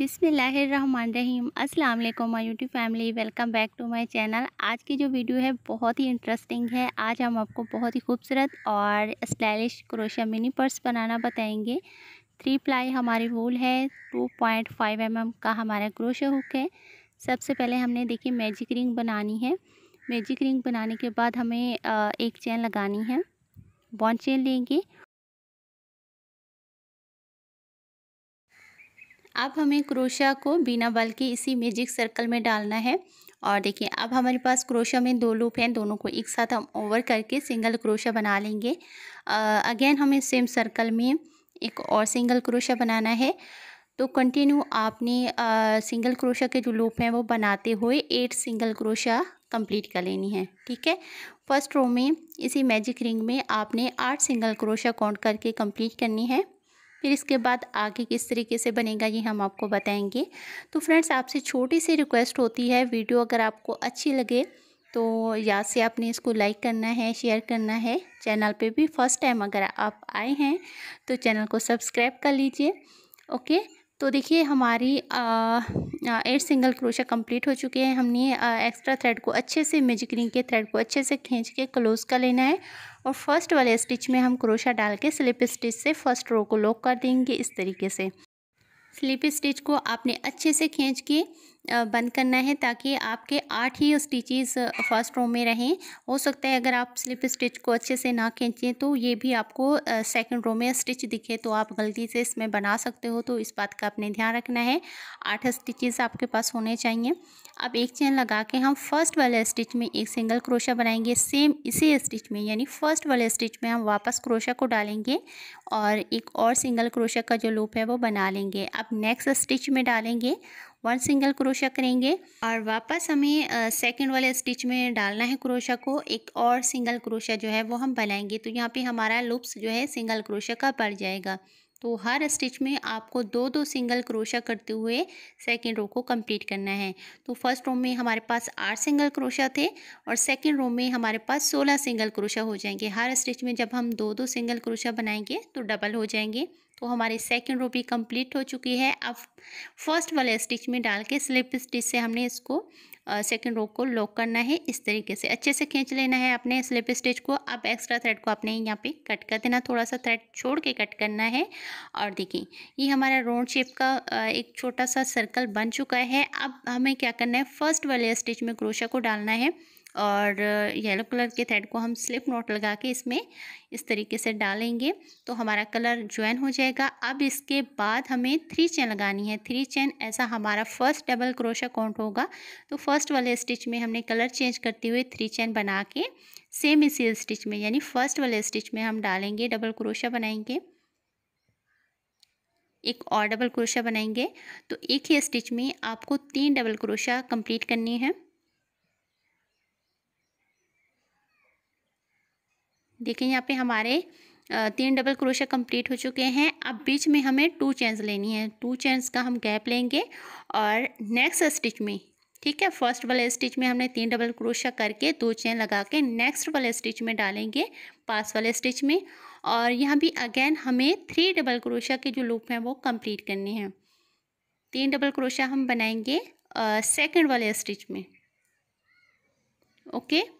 बिसमीम अस्सलाम वालेकुम my YouTube family welcome back to my channel आज की जो वीडियो है बहुत ही इंटरेस्टिंग है आज हम आपको बहुत ही खूबसूरत और स्टाइलिश क्रोशिया मिनी पर्स बनाना बताएंगे थ्री प्लाई हमारी वूल है टू पॉइंट फाइव एम का हमारा क्रोशिया हुक है सबसे पहले हमने देखी मैजिक रिंग बनानी है मैजिक रिंग बनाने के बाद हमें एक चैन लगानी है बॉन्ड चेन लेंगे अब हमें क्रोशा को बिना बल के इसी मैजिक सर्कल में डालना है और देखिए अब हमारे पास क्रोशा में दो लूप हैं दोनों को एक साथ हम ओवर करके सिंगल क्रोशा बना लेंगे अगेन हमें सेम सर्कल में एक और सिंगल क्रोशा बनाना है तो कंटिन्यू आपने आ, सिंगल क्रोशा के जो लूप हैं वो बनाते हुए एट सिंगल क्रोशा कंप्लीट कर लेनी है ठीक है फर्स्ट रो में इसी मैजिक रिंग में आपने आठ सिंगल क्रोशा काउंट करके कंप्लीट करनी है फिर इसके बाद आगे किस तरीके से बनेगा ये हम आपको बताएंगे तो फ्रेंड्स आपसे छोटी सी रिक्वेस्ट होती है वीडियो अगर आपको अच्छी लगे तो याद से आपने इसको लाइक करना है शेयर करना है चैनल पे भी फर्स्ट टाइम अगर आप आए हैं तो चैनल को सब्सक्राइब कर लीजिए ओके तो देखिए हमारी एट सिंगल क्रोशा कंप्लीट हो चुके हैं हमने एक्स्ट्रा थ्रेड को अच्छे से मेजिकरिंग के थ्रेड को अच्छे से खींच के क्लोज़ कर लेना है और फर्स्ट वाले स्टिच में हम क्रोशा डाल के स्लिप स्टिच से फर्स्ट रो को लॉक कर देंगे इस तरीके से स्लिप स्टिच को आपने अच्छे से खींच के बंद करना है ताकि आपके आठ ही स्टिचेस फर्स्ट रो में रहें हो सकता है अगर आप स्लिप स्टिच को अच्छे से ना खींचें तो ये भी आपको सेकंड रो में स्टिच दिखे तो आप गलती से इसमें बना सकते हो तो इस बात का आपने ध्यान रखना है आठ स्टिचेस आपके पास होने चाहिए अब एक चेन लगा के हम फर्स्ट वाले स्टिच में एक सिंगल क्रोशा बनाएंगे सेम इसी स्टिच में यानी फर्स्ट वाले स्टिच में हम वापस क्रोशा को डालेंगे और एक और सिंगल क्रोशा का जो लूप है वो बना लेंगे अब नेक्स्ट स्टिच में डालेंगे वन सिंगल क्रोशा करेंगे और वापस हमें सेकंड वाले स्टिच में डालना है क्रोशा को एक और सिंगल क्रोशा जो है वो हम बनाएंगे तो यहाँ पे हमारा लुप्स जो है सिंगल क्रोशा का बढ़ जाएगा तो हर स्टिच में आपको दो दो सिंगल क्रोशा करते हुए सेकेंड रो को कंप्लीट करना है तो फर्स्ट रो में हमारे पास आठ सिंगल क्रोशा थे और सेकेंड रो में हमारे पास सोलह सिंगल क्रोशा हो जाएंगे हर स्टिच में जब हम दो दो सिंगल क्रोशा बनाएंगे तो डबल हो जाएंगे तो हमारी सेकंड रो भी कंप्लीट हो चुकी है अब फर्स्ट वाले स्टिच में डाल के स्लिप स्टिच से हमने इसको सेकंड रो को लॉक करना है इस तरीके से अच्छे से खींच लेना है अपने स्लिप स्टिच को अब एक्स्ट्रा थ्रेड को आपने यहाँ पे कट कर देना थोड़ा सा थ्रेड छोड़ के कट करना है और देखिए ये हमारा राउंड शेप का एक छोटा सा सर्कल बन चुका है अब हमें क्या करना है फर्स्ट वाले स्टिच में क्रोशा को डालना है और येलो कलर के थ्रेड को हम स्लिप नोट लगा के इसमें इस तरीके से डालेंगे तो हमारा कलर ज्वाइन हो जाएगा अब इसके बाद हमें थ्री चेन लगानी है थ्री चेन ऐसा हमारा फर्स्ट डबल क्रोशा काउंट होगा तो फर्स्ट वाले स्टिच में हमने कलर चेंज करते हुए थ्री चेन बना के सेम इसी स्टिच में यानी फर्स्ट वाले स्टिच में हम डालेंगे डबल क्रोशा बनाएंगे एक और डबल क्रोशा बनाएंगे तो एक ही स्टिच में आपको तीन डबल क्रोशा कंप्लीट करनी है देखिए यहाँ पे हमारे तीन डबल क्रोशा कंप्लीट हो चुके हैं अब बीच में हमें टू चेंज लेनी है टू चेंज का हम गैप लेंगे और नेक्स्ट स्टिच में ठीक है फर्स्ट वाले स्टिच में हमने तीन डबल क्रोशा करके दो चेन लगा के नेक्स्ट वाले स्टिच में डालेंगे पास वाले स्टिच में और यहाँ भी अगेन हमें थ्री डबल क्रोशा के जो लूप हैं वो कंप्लीट करने हैं तीन डबल क्रोशा हम बनाएंगे सेकंड वाले स्टिच में ओके okay?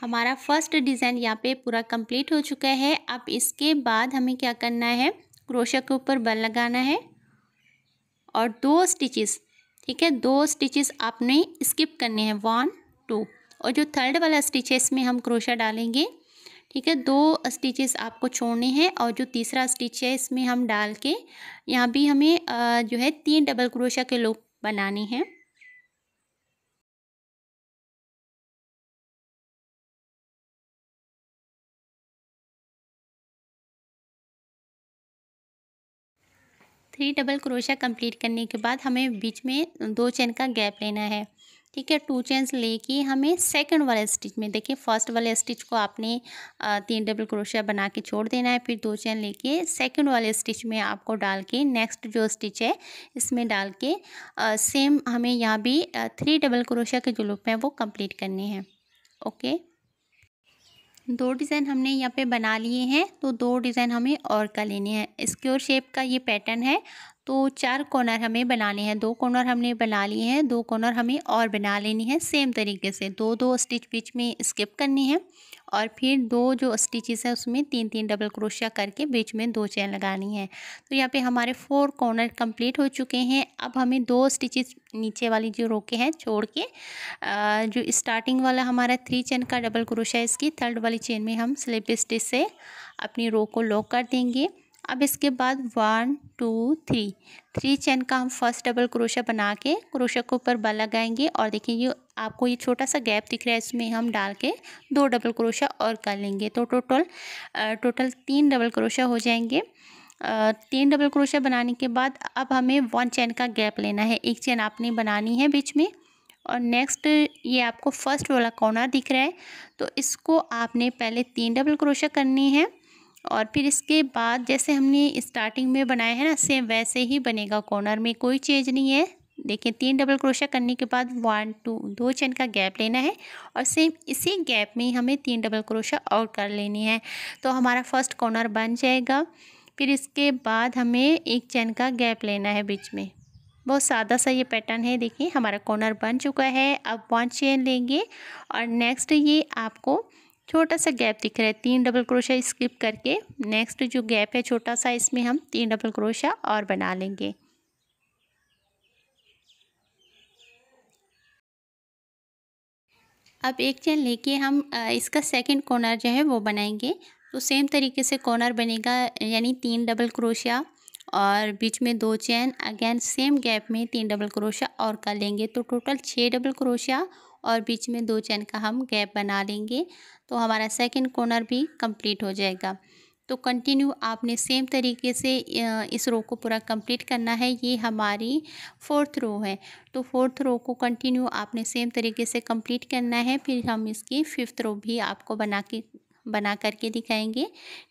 हमारा फर्स्ट डिज़ाइन यहाँ पे पूरा कंप्लीट हो चुका है अब इसके बाद हमें क्या करना है क्रोशा के ऊपर बल लगाना है और दो स्टिचेस ठीक है दो स्टिचेस आपने स्किप करने हैं वन टू और जो थर्ड वाला स्टिच है इसमें हम क्रोशा डालेंगे ठीक है दो स्टिचेस आपको छोड़ने हैं और जो तीसरा स्टिच है इसमें हम डाल के यहाँ भी हमें जो है तीन डबल क्रोशा के लूप बनाने हैं थ्री डबल क्रोशा कंप्लीट करने के बाद हमें बीच में दो चैन का गैप लेना है ठीक है टू चेन्स लेके हमें सेकंड वाले स्टिच में देखिए फर्स्ट वाले स्टिच को आपने तीन डबल क्रोशिया बना के छोड़ देना है फिर दो चेन लेके सेकंड वाले स्टिच में आपको डाल के नेक्स्ट जो स्टिच है इसमें डाल के सेम हमें यहाँ भी थ्री डबल क्रोशिया के जो लूप हैं वो कंप्लीट करने हैं ओके दो डिज़ाइन हमने यहाँ पे बना लिए हैं तो दो डिज़ाइन हमें और का लेने हैं स्क्योर शेप का ये पैटर्न है तो चार कॉर्नर हमें बनाने हैं दो कॉर्नर हमने बना लिए हैं दो कॉर्नर हमें और बना लेनी है सेम तरीके से दो दो स्टिच बीच में स्किप करनी है और फिर दो जो स्टिचेस है उसमें तीन तीन डबल क्रोशिया करके बीच में दो चैन लगानी है तो यहाँ पे हमारे फोर कॉर्नर कंप्लीट हो चुके हैं अब हमें दो स्टिचेस नीचे वाली जो रोके हैं छोड़ के जो स्टार्टिंग वाला हमारा थ्री चैन का डबल क्रोशिया इसकी थर्ड वाली चेन में हम स्लिप स्टिच से अपनी रो को लॉक कर देंगे अब इसके बाद one two three three chain का हम फर्स्ट डबल क्रोशा बना के क्रोशा के ऊपर बल लगाएंगे और देखिए ये आपको ये छोटा सा गैप दिख रहा है इसमें हम डाल के दो डबल क्रोशा और कर लेंगे तो टोटल टोटल तीन डबल क्रोशा हो जाएंगे तीन डबल क्रोशा बनाने के बाद अब हमें वन चैन का गैप लेना है एक चैन आपने बनानी है बीच में और नेक्स्ट ये आपको फर्स्ट वाला कॉर्नर दिख रहा है तो इसको आपने पहले तीन डबल क्रोशा करनी है और फिर इसके बाद जैसे हमने स्टार्टिंग में बनाया है ना सेम वैसे ही बनेगा कॉर्नर में कोई चेंज नहीं है देखिए तीन डबल क्रोशा करने के बाद वन टू दो चैन का गैप लेना है और सेम इसी गैप में हमें तीन डबल क्रोशा और कर लेनी है तो हमारा फर्स्ट कॉर्नर बन जाएगा फिर इसके बाद हमें एक चैन का गैप लेना है बीच में बहुत सादा सा ये पैटर्न है देखिए हमारा कॉर्नर बन चुका है अब वन चेन लेंगे और नेक्स्ट ये आपको छोटा सा गैप दिख रहा है तीन डबल क्रोशा स्किप करके नेक्स्ट जो गैप है छोटा सा इसमें हम तीन डबल क्रोशा और बना लेंगे अब एक चैन लेके हम इसका सेकंड कॉर्नर जो है वो बनाएंगे तो सेम तरीके से कॉर्नर बनेगा यानी तीन डबल क्रोशिया और बीच में दो चैन अगेन सेम गैप में तीन डबल क्रोशिया और कर लेंगे तो टोटल छः डबल क्रोशिया और बीच में दो चैन का हम गैप बना लेंगे तो हमारा सेकंड कॉर्नर भी कंप्लीट हो जाएगा तो कंटिन्यू आपने सेम तरीके से इस रो को पूरा कंप्लीट करना है ये हमारी फोर्थ रो है तो फोर्थ रो को कंटिन्यू आपने सेम तरीके से कंप्लीट करना है फिर हम इसकी फिफ्थ रो भी आपको बना के बना करके दिखाएंगे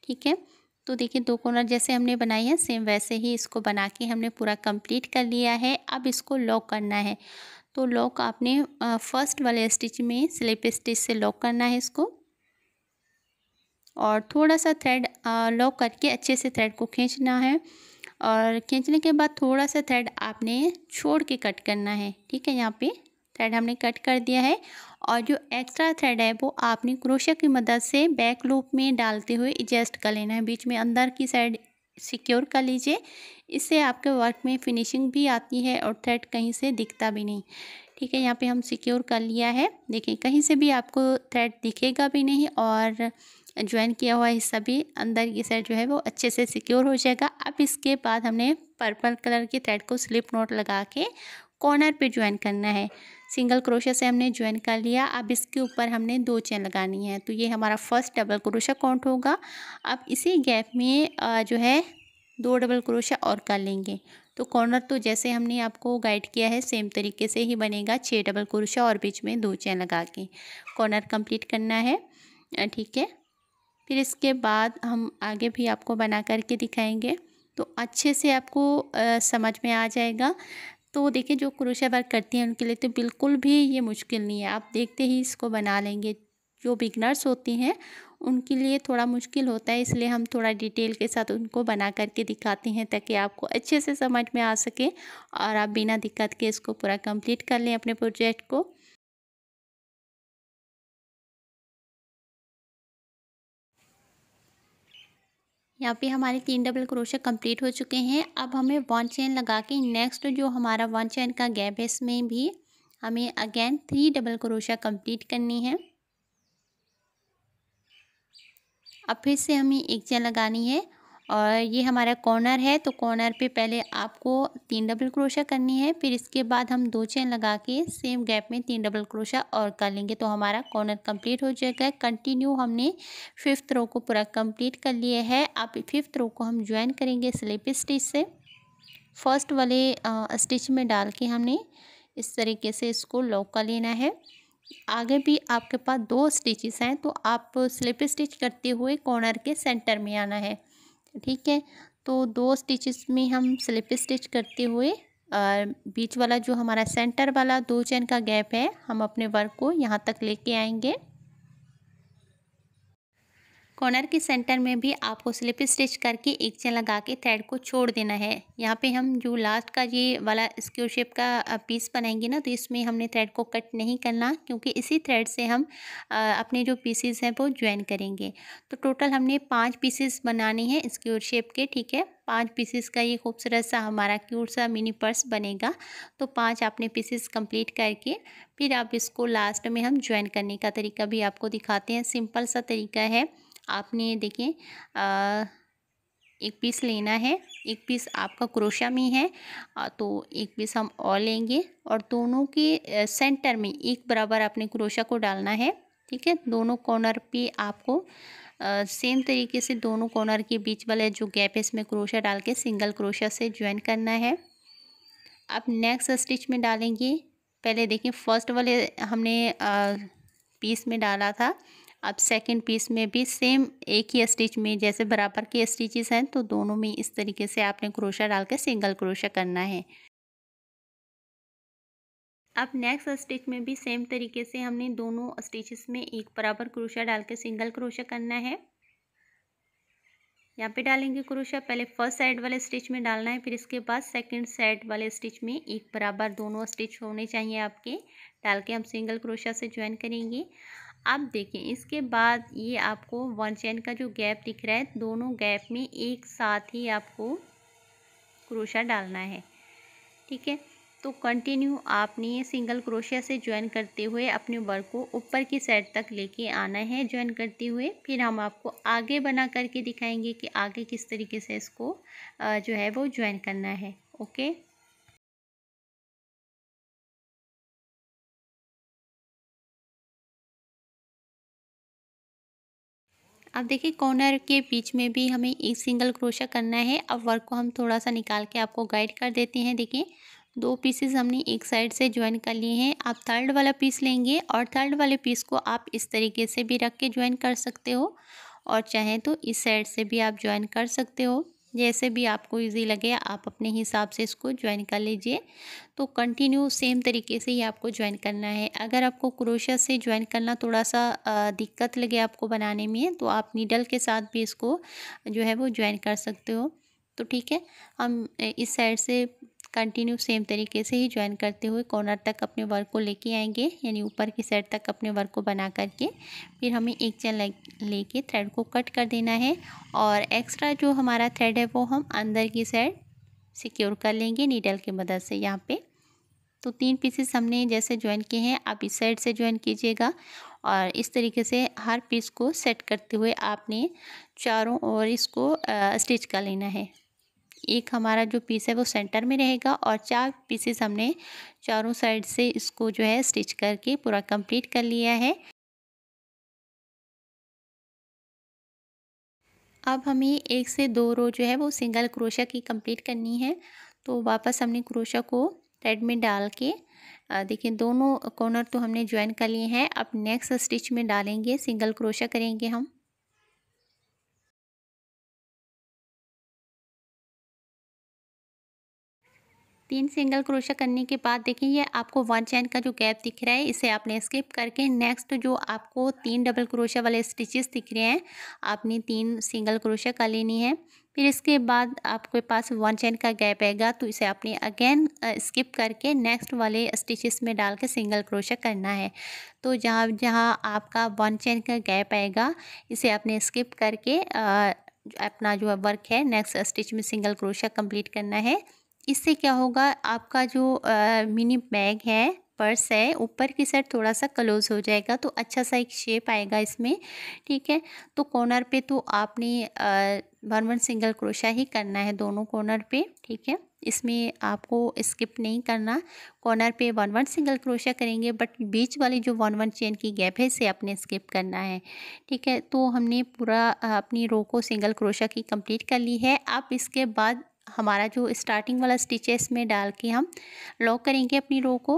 ठीक है तो देखिए दो कॉर्नर जैसे हमने बनाई है सेम वैसे ही इसको बना के हमने पूरा कंप्लीट कर लिया है अब इसको लॉक करना है तो लॉक आपने फर्स्ट वाले स्टिच में स्लिप स्टिच से लॉक करना है इसको और थोड़ा सा थ्रेड लॉक करके अच्छे से थ्रेड को खींचना है और खींचने के बाद थोड़ा सा थ्रेड आपने छोड़ के कट करना है ठीक है यहाँ पे थ्रेड हमने कट कर दिया है और जो एक्स्ट्रा थ्रेड है वो आपने क्रोशिया की मदद से बैक लूप में डालते हुए एडजस्ट कर लेना है बीच में अंदर की साइड सिक्योर कर लीजिए इससे आपके वर्क में फिनिशिंग भी आती है और थ्रेड कहीं से दिखता भी नहीं ठीक है यहाँ पे हम सिक्योर कर लिया है देखिए कहीं से भी आपको थ्रेड दिखेगा भी नहीं और ज्वाइन किया हुआ हिस्सा भी अंदर की साइड जो है वो अच्छे से सिक्योर हो जाएगा अब इसके बाद हमने पर्पल कलर के थ्रेड को स्लिप नोट लगा के कॉर्नर पे ज्वाइन करना है सिंगल क्रोशिया से हमने ज्वाइन कर लिया अब इसके ऊपर हमने दो चेन लगानी है तो ये हमारा फर्स्ट डबल क्रोशा काउंट होगा अब इसी गैप में जो है दो डबल क्रोशा और कर लेंगे तो कॉर्नर तो जैसे हमने आपको गाइड किया है सेम तरीके से ही बनेगा छः डबल क्रोशा और बीच में दो चैन लगा के कॉर्नर कंप्लीट करना है ठीक है फिर इसके बाद हम आगे भी आपको बना करके दिखाएंगे तो अच्छे से आपको आ, समझ में आ जाएगा तो देखिए जो क्रोशिया वर्क करती हैं उनके लिए तो बिल्कुल भी ये मुश्किल नहीं है आप देखते ही इसको बना लेंगे जो बिगनर्स होती हैं उनके लिए थोड़ा मुश्किल होता है इसलिए हम थोड़ा डिटेल के साथ उनको बना करके दिखाते हैं ताकि आपको अच्छे से समझ में आ सके और आप बिना दिक्कत के इसको पूरा कंप्लीट कर लें अपने प्रोजेक्ट को यहाँ पे हमारे तीन डबल क्रोशे कंप्लीट हो चुके हैं अब हमें वन चेन लगा के नेक्स्ट जो हमारा वन चेन का गैप है इसमें भी हमें again three double crochet complete करनी है अब फिर से हमें एक चेन लगानी है और ये हमारा कॉर्नर है तो कॉर्नर पे पहले आपको तीन डबल क्रोशा करनी है फिर इसके बाद हम दो चेन लगा के सेम गैप में तीन डबल क्रोशा और कर लेंगे तो हमारा कॉर्नर कंप्लीट हो जाएगा कंटिन्यू हमने फिफ्थ रो को पूरा कंप्लीट कर लिया है आप फिफ्थ रो को हम ज्वाइन करेंगे स्लिप स्टिच से फर्स्ट वाले स्टिच में डाल के हमने इस तरीके से इसको लॉक कर लेना है आगे भी आपके पास दो स्टिचेस हैं तो आप स्लिप स्टिच करते हुए कॉर्नर के सेंटर में आना है ठीक है तो दो स्टिचेस में हम स्लिप स्टिच करते हुए और बीच वाला जो हमारा सेंटर वाला दो चैन का गैप है हम अपने वर्क को यहाँ तक लेके आएंगे कॉर्नर के सेंटर में भी आपको स्लिप स्टिच करके एक चेन लगा के थ्रेड को छोड़ देना है यहाँ पे हम जो लास्ट का ये वाला स्क्यू शेप का पीस बनाएंगे ना तो इसमें हमने थ्रेड को कट नहीं करना क्योंकि इसी थ्रेड से हम अपने जो पीसेज हैं वो ज्वाइन करेंगे तो टोटल हमने पाँच पीसेस बनाने हैं स्क्यूर शेप के ठीक है पाँच पीसेस का ये खूबसूरत सा हमारा क्यूट सा मिनी पर्स बनेगा तो पाँच आपने पीसेस कंप्लीट करके फिर आप इसको लास्ट में हम ज्वाइन करने का तरीका भी आपको दिखाते हैं सिंपल सा तरीका है आपने देखिए एक पीस लेना है एक पीस आपका क्रोशा में है तो एक पीस हम और लेंगे और दोनों के सेंटर में एक बराबर आपने क्रोशा को डालना है ठीक है दोनों कॉर्नर पे आपको सेम तरीके से दोनों कॉर्नर के बीच वाले जो गैप है इसमें क्रोशा डाल के सिंगल क्रोशा से ज्वाइन करना है अब नेक्स्ट स्टिच में डालेंगे पहले देखिए फर्स्ट वाले हमने आ, पीस में डाला था अब सेकंड पीस में भी सेम एक ही स्टिच में जैसे बराबर के स्टिचेस हैं तो दोनों में इस तरीके से आपने क्रोशा डाल के सिंगल क्रोशा करना है अब नेक्स्ट स्टिच में भी सेम तरीके से हमने दोनों स्टिचेस में एक बराबर क्रोशा डाल के सिंगल क्रोशा करना है यहाँ पे डालेंगे क्रोशा पहले फर्स्ट साइड वाले स्टिच में डालना है फिर इसके बाद सेकंड साइड वाले स्टिच में एक बराबर दोनों स्टिच होने चाहिए आपके डाल के हम सिंगल क्रोशा से ज्वाइन करेंगे अब देखें इसके बाद ये आपको वन चैन का जो गैप दिख रहा है दोनों गैप में एक साथ ही आपको क्रोशा डालना है ठीक है तो कंटिन्यू आपने ये सिंगल क्रोशिया से ज्वाइन करते हुए अपने वर्क को ऊपर की साइड तक लेके आना है ज्वाइन करते हुए फिर हम आपको आगे बना करके दिखाएंगे कि आगे किस तरीके से इसको जो है वो ज्वाइन करना है ओके अब देखिए कॉर्नर के बीच में भी हमें एक सिंगल क्रोशा करना है अब वर्क को हम थोड़ा सा निकाल के आपको गाइड कर देते हैं देखिए दो पीसेस हमने एक साइड से ज्वाइन कर लिए हैं आप थर्ड वाला पीस लेंगे और थर्ड वाले पीस को आप इस तरीके से भी रख के ज्वाइन कर सकते हो और चाहें तो इस साइड से भी आप ज्वाइन कर सकते हो जैसे भी आपको इजी लगे आप अपने हिसाब से इसको ज्वाइन कर लीजिए तो कंटिन्यू सेम तरीके से ही आपको ज्वाइन करना है अगर आपको क्रोशिया से ज्वाइन करना थोड़ा सा दिक्कत लगे आपको बनाने में तो आप नीडल के साथ भी इसको जो है वो ज्वाइन कर सकते हो तो ठीक है हम इस साइड से कंटिन्यू सेम तरीके से ही ज्वाइन करते हुए कॉर्नर तक अपने वर्क को लेके आएंगे यानी ऊपर की साइड तक अपने वर्क को बना करके फिर हमें एक चैन लेके थ्रेड को कट कर देना है और एक्स्ट्रा जो हमारा थ्रेड है वो हम अंदर की साइड सिक्योर कर लेंगे नीडल की मदद से यहाँ पे तो तीन पीसेस हमने जैसे ज्वाइन किए हैं आप इस साइड से ज्वाइन कीजिएगा और इस तरीके से हर पीस को सेट करते हुए आपने चारों ओर इसको स्टिच कर लेना है एक हमारा जो पीस है वो सेंटर में रहेगा और चार पीसेस हमने चारों साइड से इसको जो है स्टिच करके पूरा कंप्लीट कर लिया है अब हमें एक से दो रो जो है वो सिंगल क्रोशा की कंप्लीट करनी है तो वापस हमने क्रोशा को थ्रेड में डाल के देखिए दोनों कॉर्नर तो हमने ज्वाइन कर लिए हैं अब नेक्स्ट स्टिच में डालेंगे सिंगल क्रोशा करेंगे हम तीन सिंगल क्रोशा करने के बाद देखिए ये आपको वन चैन का जो गैप दिख रहा है इसे आपने स्किप करके नेक्स्ट जो आपको तीन डबल क्रोशा वाले स्टिचेस दिख रहे हैं आपने तीन सिंगल क्रोशा कर लेनी है फिर इसके बाद आपके पास वन चैन का गैप आएगा तो इसे आपने अगेन स्किप करके नेक्स्ट वाले स्टिचेस में डाल के सिंगल क्रोशा करना है तो जहाँ जहाँ आपका वन चैन का गैप आएगा इसे आपने स्किप करके आ, अपना जो है वर्क है नेक्स्ट स्टिच में सिंगल क्रोशा कंप्लीट करना है इससे क्या होगा आपका जो मिनी बैग है पर्स है ऊपर की साइड थोड़ा सा क्लोज हो जाएगा तो अच्छा सा एक शेप आएगा इसमें ठीक है तो कॉर्नर पे तो आपने वन वन सिंगल क्रोशा ही करना है दोनों कॉर्नर पे ठीक है इसमें आपको स्किप नहीं करना कॉर्नर पे वन वन सिंगल क्रोशा करेंगे बट बीच वाली जो वन वन चेन की गैप है इसे आपने स्किप करना है ठीक है तो हमने पूरा अपनी रो को सिंगल क्रोशा की कंप्लीट कर ली है आप इसके बाद हमारा जो स्टार्टिंग वाला स्टिच है इसमें डाल के हम लॉक करेंगे अपनी रो को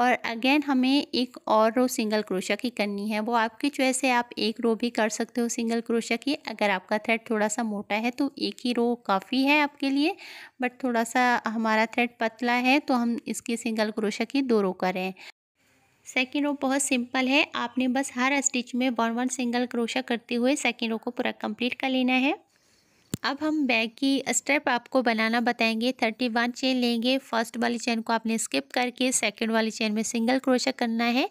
और अगेन हमें एक और रो सिंगल क्रोशा की करनी है वो आपकी चॉइस है आप एक रो भी कर सकते हो सिंगल क्रोशा की अगर आपका थ्रेड थोड़ा सा मोटा है तो एक ही रो काफ़ी है आपके लिए बट थोड़ा सा हमारा थ्रेड पतला है तो हम इसकी सिंगल क्रोशा की दो रो करें सेकेंड रो बहुत सिंपल है आपने बस हर स्टिच में वन वन सिंगल क्रोशा करते हुए सेकेंड रो को पूरा कंप्लीट कर लेना है अब हम बैग की स्टेप आपको बनाना बताएंगे थर्टी वन चेन लेंगे फर्स्ट वाली चेन को आपने स्किप करके सेकंड वाली चेन में सिंगल क्रोशा करना है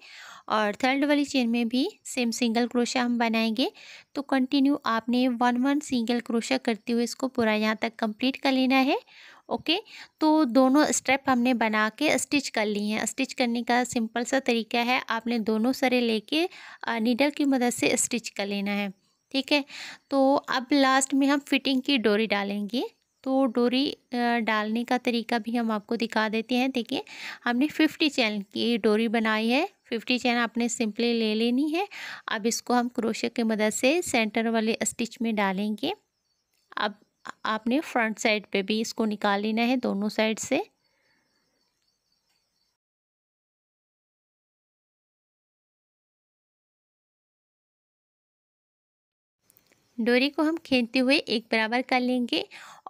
और थर्ड वाली चेन में भी सेम सिंगल क्रोशा हम बनाएंगे तो कंटिन्यू आपने वन वन सिंगल क्रोशा करते हुए इसको पूरा यहाँ तक कंप्लीट कर लेना है ओके तो दोनों स्टेप हमने बना के स्टिच कर ली हैं स्टिच करने का सिंपल सा तरीका है आपने दोनों सरे लेके नीडल की मदद से स्टिच कर लेना है ठीक है तो अब लास्ट में हम फिटिंग की डोरी डालेंगे तो डोरी डालने का तरीका भी हम आपको दिखा देते हैं देखिए हमने फिफ्टी चैन की डोरी बनाई है फिफ्टी चैन आपने सिंपली ले लेनी है अब इसको हम क्रोशे की मदद से सेंटर वाले स्टिच में डालेंगे अब आपने फ्रंट साइड पे भी इसको निकाल लेना है दोनों साइड से डोरी को हम खींचते हुए एक बराबर कर लेंगे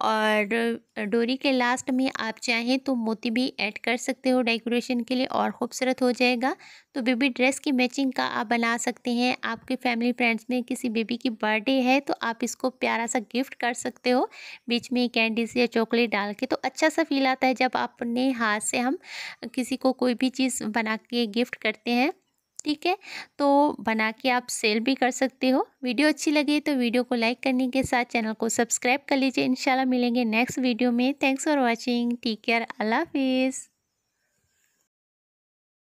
और डोरी के लास्ट में आप चाहें तो मोती भी ऐड कर सकते हो डेकोरेशन के लिए और ख़ूबसूरत हो जाएगा तो बेबी ड्रेस की मैचिंग का आप बना सकते हैं आपके फैमिली फ्रेंड्स में किसी बेबी की बर्थडे है तो आप इसको प्यारा सा गिफ्ट कर सकते हो बीच में कैंडीज या चॉकलेट डाल के तो अच्छा सा फील आता है जब अपने हाथ से हम किसी को कोई भी चीज़ बना के गिफ्ट करते हैं ठीक है तो बना के आप सेल भी कर सकते हो वीडियो अच्छी लगी तो वीडियो को लाइक करने के साथ चैनल को सब्सक्राइब कर लीजिए इंशाल्लाह मिलेंगे नेक्स्ट वीडियो में thanks for watching take care अल्लाह हाफिज़